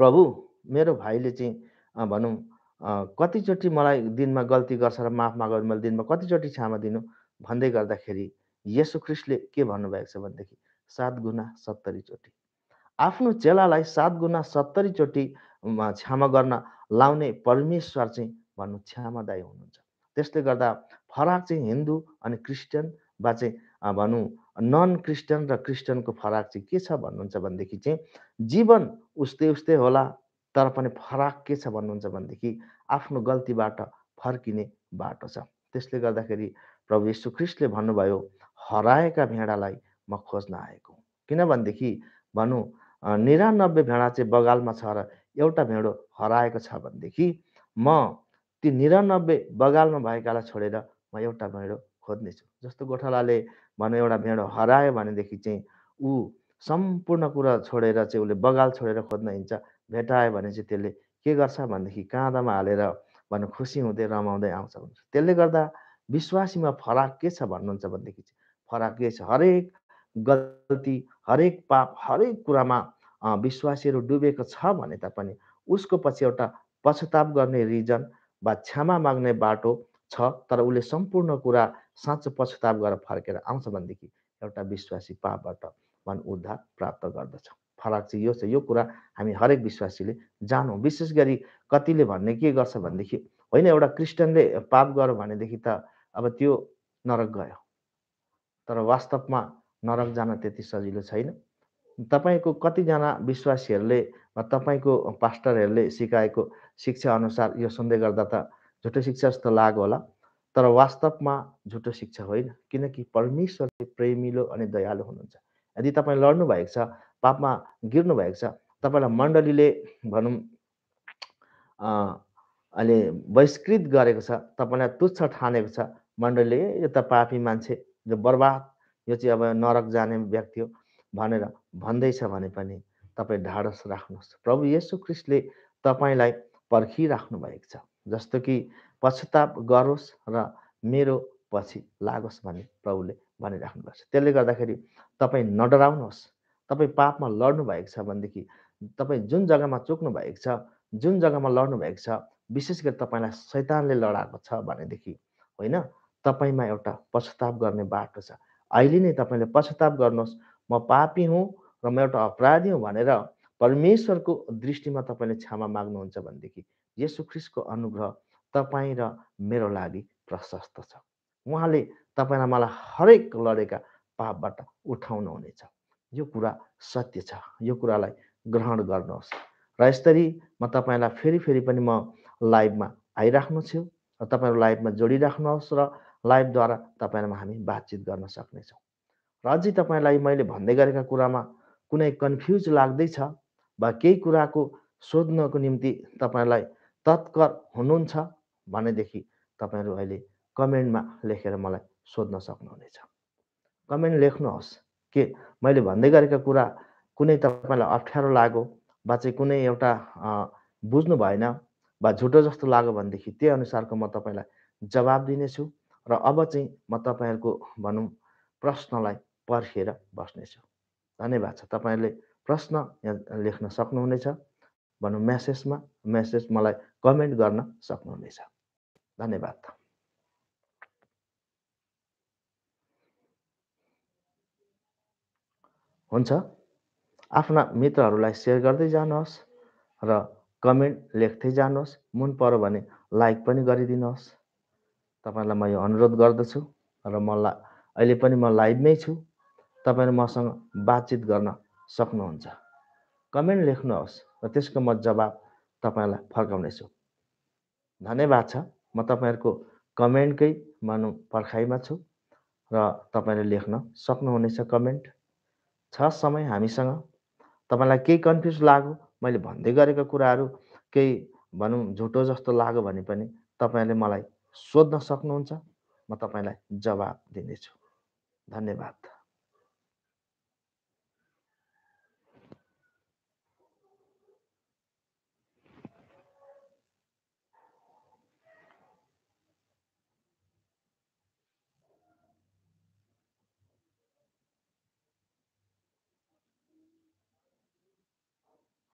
प्रभु मेरो भाइले चाहिँ भनौँ कतिचोटि मलाई दिनमा गल्ती गर्छ र माफ माग मैले दिनमा कतिचोटि क्षमा दिनु भन्दै गर्दाखेरि यसो ख्रिस्टले के भन्नुभएको छ भनेदेखि सात गुना सत्तरीचोटि आफ्नो चेलालाई सात गुना सत्तरीचोटि क्षमा गर्न लाउने परमेश्वर चाहिँ भन्नु क्षमादायी हुनुहुन्छ त्यसले गर्दा फरक चाहिँ हिन्दू अनि क्रिस्चियन वा चाहिँ भनौँ नन क्रिस्चियन र क्रिस्चियनको फरक चाहिँ के छ भन्नुहुन्छ भनेदेखि चाहिँ जीवन उस्तै उस्तै होला तर पनि फरक के छ भन्नुहुन्छ भनेदेखि आफ्नो गल्तीबाट फर्किने बाटो छ त्यसले गर्दाखेरि प्रभु यीशु ख्रिस्टले भन्नुभयो हराएका भेडालाई म खोज्न आएको किनभनेदेखि भनौँ निरानब्बे भेडा चाहिँ बगालमा छ र एउटा भेडो हराएको छ भनेदेखि म ती निरानब्बे बगालमा भएकालाई छोडेर म एउटा भेडो खोज्नेछु जस्तो गोठालाले भने एउटा भेडो हरायो भनेदेखि चाहिँ ऊ सम्पूर्ण कुरा छोडेर चाहिँ उसले बगाल छोडेर खोज्न हिँड्छ भेटायो भने चाहिँ त्यसले के गर्छ भनेदेखि काँधामा हालेर भनौँ खुसी हुँदै रमाउँदै आउँछ भन्छ त्यसले गर्दा विश्वासीमा फरक के छ भन्नुहुन्छ भनेदेखि चाहिँ फरक के छ हरेक गल्ती हरेक पाप हरेक कुरामा विश्वासीहरू डुबेको छ भने तापनि उसको पछि एउटा पश्चाताप गर्ने रिजन वा क्षमा माग्ने बाटो छ तर उसले सम्पूर्ण कुरा साँचो पश्चाताप गरेर फर्केर आउँछ भनेदेखि एउटा विश्वासी पापबाट मन उद्धार प्राप्त गर्दछ फरक चाहिँ यो छ यो कुरा हामी हरेक विश्वासीले जानौँ विशेष गरी कतिले भन्ने के गर्छ भनेदेखि होइन एउटा क्रिस्चियनले पाप गर्यो भनेदेखि त अब त्यो नरक गयो तर वास्तवमा नरक जान त्यति सजिलो छैन तपाईँको कतिजना विश्वासीहरूले वा तपाईँको पास्टरहरूले सिकाएको शिक्षा अनुसार यो सुन्दै गर्दा त झुटो शिक्षा जस्तो लाग्यो होला तर वास्तवमा झुटो शिक्षा होइन किनकि परमेश्वरले प्रेमिलो अनि दयालु हुनुहुन्छ यदि तपाईँ लड्नु भएको छ पापमा गिर्नु भएको छ तपाईँलाई मण्डलीले भनौँ अहिले बहिष्कृत गरेको छ तपाईँलाई तुच्छ ठानेको छ मण्डलीले यो त पापी मान्छे यो बर्बाद यो चाहिँ अब नरक जाने व्यक्ति हो भनेर भन्दैछ भने पनि तपाईँ ढाडस राख्नुहोस् प्रभु येसु क्रिस्टले तपाईँलाई पर्खिराख्नु भएको छ जस्तो कि पश्चाताप गरोस् र मेरो पछि लागोस् भन्ने प्रभुले भनिराख्नु भएको छ त्यसले गर्दाखेरि तपाईँ नडराउनुहोस् तपाईँ पापमा लड्नु भएको छ भनेदेखि तपाईँ जुन जग्गामा चुक्नु भएको छ जुन जग्गामा लड्नु भएको छ विशेष गरी तपाईँलाई शैतानले लडाएको छ भनेदेखि होइन तपाईँमा एउटा पश्चाताप गर्ने बाटो छ अहिले नै तपाईँले पश्चाताप गर्नुहोस् म पापी हुँ र म एउटा अपराधी हुँ भनेर परमेश्वरको दृष्टिमा तपाईँले क्षमा माग्नुहुन्छ भनेदेखि यसु ख्रिसको अनुग्रह तपाईँ र मेरो लागि प्रशस्त छ उहाँले तपाईँ र मलाई हरेक लडेका पापबाट उठाउनुहुनेछ यो कुरा सत्य छ यो कुरालाई ग्रहण गर्नुहोस् र यसरी म तपाईँलाई फेरि फेरि पनि म लाइभमा आइराख्नु छु र तपाईँहरू लाइभमा जोडिराख्नुहोस् र लाइभद्वारा तपाईँहरूमा हामी बातचित गर्न सक्नेछौँ र अझै तपाईँलाई मैले भन्दै गरेका कुरामा कुनै कन्फ्युज लाग्दैछ वा केही कुराको सोध्नको निम्ति तपाईँलाई तत्कर हुनुहुन्छ भनेदेखि तपाईँहरू अहिले कमेन्टमा लेखेर मलाई सोध्न सक्नुहुनेछ कमेन्ट लेख्नुहोस् के मैले भन्दै गरेका कुरा कुनै तपाईँलाई अप्ठ्यारो लाग्यो वा चाहिँ कुनै एउटा बुझ्नु भएन वा झुटो जस्तो लाग्यो भनेदेखि त्यही अनुसारको म तपाईँलाई जवाब दिनेछु र अब चाहिँ म तपाईँहरूको भनौँ प्रश्नलाई पर्खेर बस्नेछु धन्यवाद छ तपाईँहरूले प्रश्न यहाँ लेख्न सक्नुहुनेछ भनौँ म्यासेजमा म्यासेज मलाई कमेन्ट गर्न सक्नुहुनेछ धन्यवाद हुन्छ आफ्ना मित्रहरूलाई सेयर गर्दै जानुहोस् र कमेन्ट लेख्दै जानुहोस् मन पऱ्यो भने लाइक पनि गरिदिनुहोस् तपाईँलाई म यो अनुरोध गर्दछु र म ला अहिले पनि म लाइभमै छु तपाईँले मसँग बातचित गर्न सक्नुहुन्छ कमेन्ट लेख्नुहोस् र त्यसको म जवाब तपाईँलाई फर्काउनेछु धन्यवाद छ म तपाईँहरूको कमेन्टकै मानौँ पर्खाइमा छु र तपाईँले लेख्न सक्नुहुनेछ कमेन्ट छ समय हामीसँग तपाईँलाई केही कन्फ्युज लाग्यो मैले भन्दै गरेको कुराहरू केही भनौँ झुटो जस्तो लाग्यो भने पनि तपाईँले मलाई सोध्न सक्नुहुन्छ म तपाईँलाई जवाब दिनेछु धन्यवाद